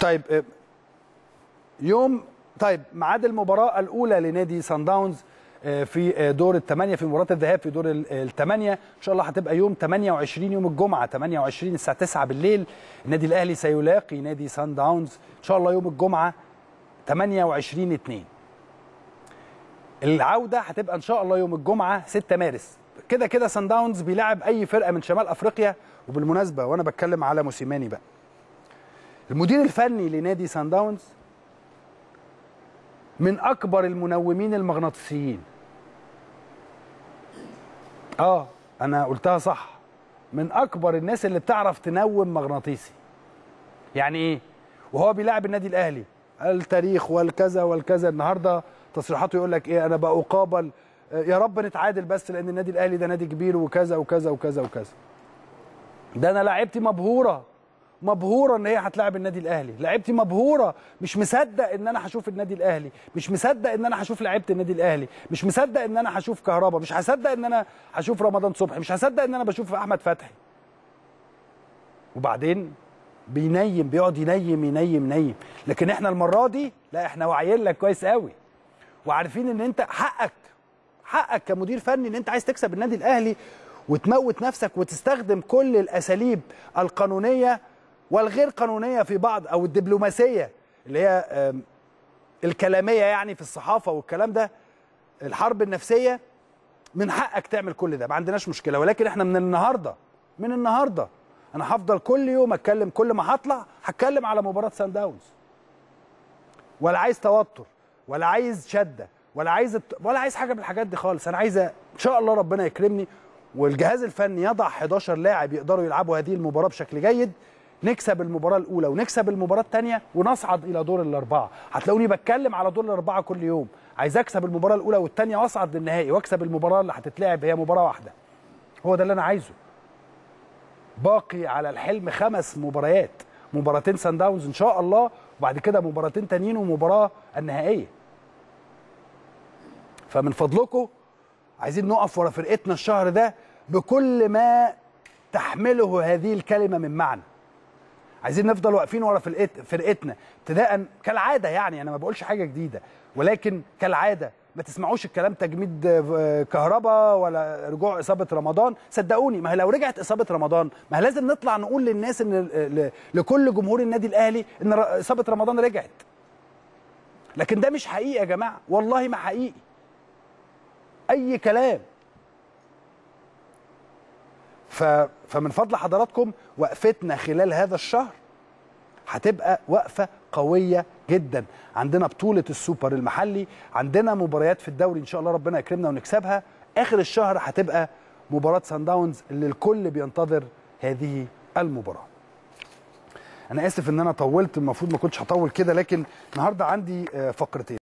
طيب آه، يوم طيب ميعاد المباراه الاولى لنادي سان آه، داونز في آه، دور الثمانيه في مباراه الذهاب في دور الثمانيه ان شاء الله هتبقى يوم 28 يوم الجمعه 28 الساعه 9 بالليل النادي الاهلي سيلاقي نادي سان داونز ان شاء الله يوم الجمعه 28 2 العوده هتبقى ان شاء الله يوم الجمعه 6 مارس كده كده سان داونز بيلعب اي فرقه من شمال افريقيا وبالمناسبه وانا بتكلم على موسيماني بقى المدير الفني لنادي سان داونز من اكبر المنومين المغناطيسيين اه انا قلتها صح من اكبر الناس اللي بتعرف تنوم مغناطيسي يعني ايه وهو بيلعب النادي الاهلي التاريخ والكذا والكذا النهارده تصريحاته يقول لك ايه انا اقابل آه، يا رب نتعادل بس لان النادي الاهلي ده نادي كبير وكذا وكذا وكذا وكذا ده انا لعبتي مبهوره مبهوره ان هي هتلاعب النادي الاهلي لعيبتي مبهوره مش مصدق ان انا هشوف النادي الاهلي مش مصدق ان انا هشوف لعيبه النادي الاهلي مش مصدق ان انا هشوف كهربا مش هصدق ان انا هشوف رمضان صبحي مش هصدق ان انا بشوف احمد فتحي وبعدين بينيم بيقعد ينيم ينيم ينيم لكن احنا المره دي لا احنا واعيين لك كويس قوي وعارفين ان انت حقك حقك كمدير فني ان انت عايز تكسب النادي الاهلي وتموت نفسك وتستخدم كل الاساليب القانونيه والغير قانونيه في بعض او الدبلوماسيه اللي هي الكلاميه يعني في الصحافه والكلام ده الحرب النفسيه من حقك تعمل كل ده ما عندناش مشكله ولكن احنا من النهارده من النهارده انا هفضل كل يوم اتكلم كل ما هطلع هتكلم على مباراه سان داونز ولا عايز توتر ولا عايز شده ولا عايز الت... ولا عايز حاجه من الحاجات دي خالص انا عايز ان شاء الله ربنا يكرمني والجهاز الفني يضع 11 لاعب يقدروا يلعبوا هذه المباراه بشكل جيد نكسب المباراه الاولى ونكسب المباراه الثانيه ونصعد الى دور الاربعه هتلاقوني بتكلم على دور الاربعه كل يوم عايز اكسب المباراه الاولى والثانيه واصعد للنهائي واكسب المباراه اللي هتتلعب هي مباراه واحده هو ده اللي انا عايزه باقي على الحلم خمس مباريات مباراتين سان داونز ان شاء الله وبعد كده مباراتين تانيين ومباراه النهائيه فمن فضلكم عايزين نقف ورا فرقتنا الشهر ده بكل ما تحمله هذه الكلمه من معنى عايزين نفضل واقفين ورا فرقتنا ابتداء كالعاده يعني انا ما بقولش حاجه جديده ولكن كالعاده ما تسمعوش الكلام تجميد كهرباء ولا رجوع اصابه رمضان صدقوني ما لو رجعت اصابه رمضان ما لازم نطلع نقول للناس ان لكل جمهور النادي الاهلي ان اصابه رمضان رجعت لكن ده مش حقيقي يا جماعه والله ما حقيقي اي كلام فمن فضل حضراتكم وقفتنا خلال هذا الشهر هتبقى وقفة قوية جدا عندنا بطولة السوبر المحلي عندنا مباريات في الدوري إن شاء الله ربنا يكرمنا ونكسبها آخر الشهر هتبقى مباراة سان داونز اللي الكل بينتظر هذه المباراة أنا آسف إن أنا طولت المفروض ما كنتش هطول كده لكن النهاردة عندي آه، فقرتين